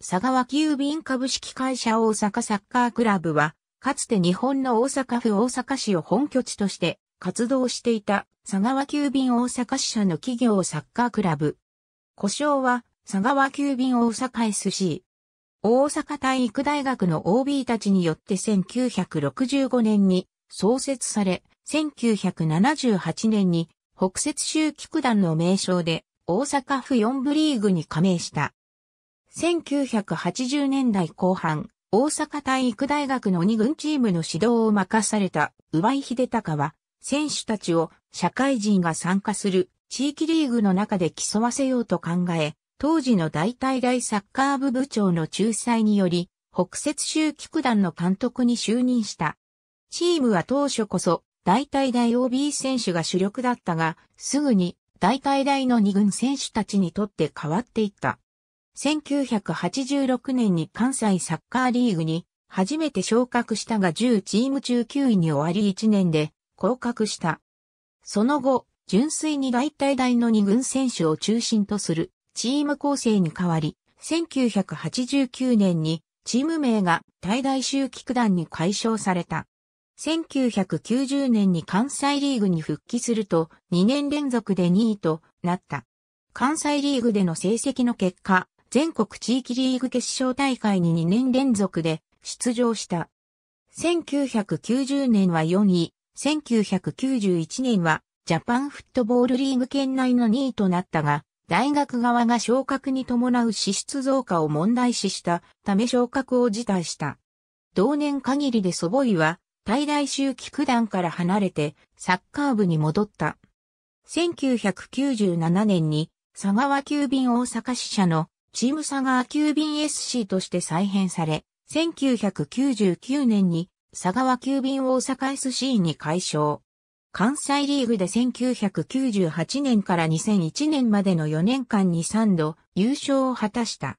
佐川急便株式会社大阪サッカークラブは、かつて日本の大阪府大阪市を本拠地として活動していた佐川急便大阪支社の企業サッカークラブ。故障は佐川急便大阪 SC。大阪体育大学の OB たちによって1965年に創設され、1978年に北摂州菊団の名称で大阪府4部リーグに加盟した。1980年代後半、大阪体育大学の二軍チームの指導を任された上井秀隆は、選手たちを社会人が参加する地域リーグの中で競わせようと考え、当時の大体大サッカー部部長の仲裁により、北摂州菊区団の監督に就任した。チームは当初こそ、大体大 OB 選手が主力だったが、すぐに大体大の二軍選手たちにとって変わっていった。1986年に関西サッカーリーグに初めて昇格したが10チーム中9位に終わり1年で降格した。その後、純粋に大体大の2軍選手を中心とするチーム構成に変わり、1989年にチーム名が大大周期区団に解消された。1990年に関西リーグに復帰すると2年連続で2位となった。関西リーグでの成績の結果、全国地域リーグ決勝大会に2年連続で出場した。1990年は4位、1991年はジャパンフットボールリーグ圏内の2位となったが、大学側が昇格に伴う支出増加を問題視したため昇格を辞退した。同年限りでそぼいは、大大周期九段から離れて、サッカー部に戻った。1997年に、佐川急便大阪支社のチーム佐川急便 SC として再編され、1999年に佐川急便大阪 SC に改称。関西リーグで1998年から2001年までの4年間に3度優勝を果たした。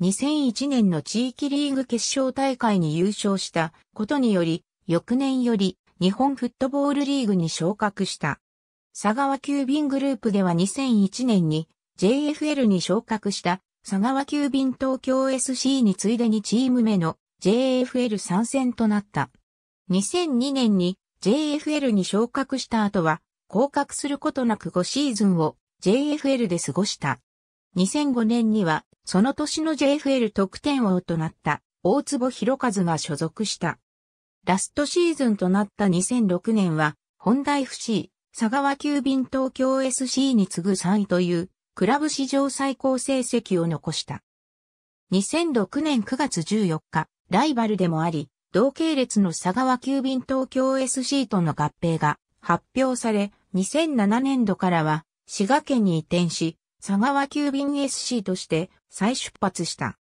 2001年の地域リーグ決勝大会に優勝したことにより、翌年より日本フットボールリーグに昇格した。佐川急便グループでは2001年に JFL に昇格した佐川急便東京 SC についでにチーム目の JFL 参戦となった。2002年に JFL に昇格した後は、降格することなく5シーズンを JFL で過ごした。2005年には、その年の JFL 得点王となった大坪博和が所属した。ラストシーズンとなった2006年は、本大 FC、佐川急便東京 SC に次ぐ3位というクラブ史上最高成績を残した。2006年9月14日、ライバルでもあり、同系列の佐川急便東京 SC との合併が発表され、2007年度からは滋賀県に移転し、佐川急便 SC として再出発した。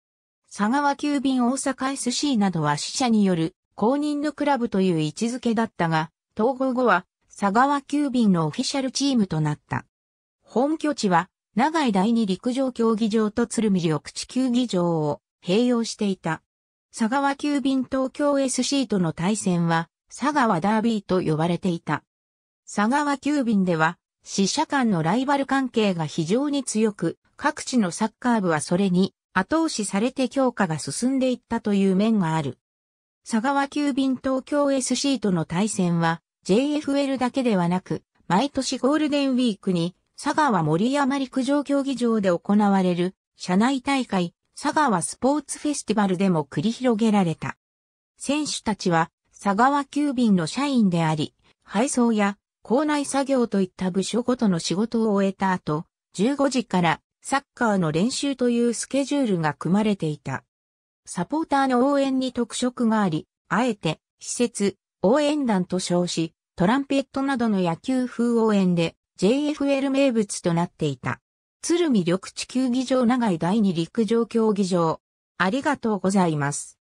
佐川急便大阪 SC などは死者による公認のクラブという位置づけだったが、統合後は佐川急便のオフィシャルチームとなった。本拠地は長井第二陸上競技場と鶴見緑地球技場を併用していた。佐川急便東京 SC との対戦は、佐川ダービーと呼ばれていた。佐川急便では、死者間のライバル関係が非常に強く、各地のサッカー部はそれに後押しされて強化が進んでいったという面がある。佐川急便東京 SC との対戦は JFL だけではなく、毎年ゴールデンウィークに佐川森山陸上競技場で行われる社内大会佐川スポーツフェスティバルでも繰り広げられた。選手たちは佐川急便の社員であり、配送や校内作業といった部署ごとの仕事を終えた後、15時からサッカーの練習というスケジュールが組まれていた。サポーターの応援に特色があり、あえて、施設、応援団と称し、トランペットなどの野球風応援で、JFL 名物となっていた。鶴見緑地球技場長井第二陸上競技場。ありがとうございます。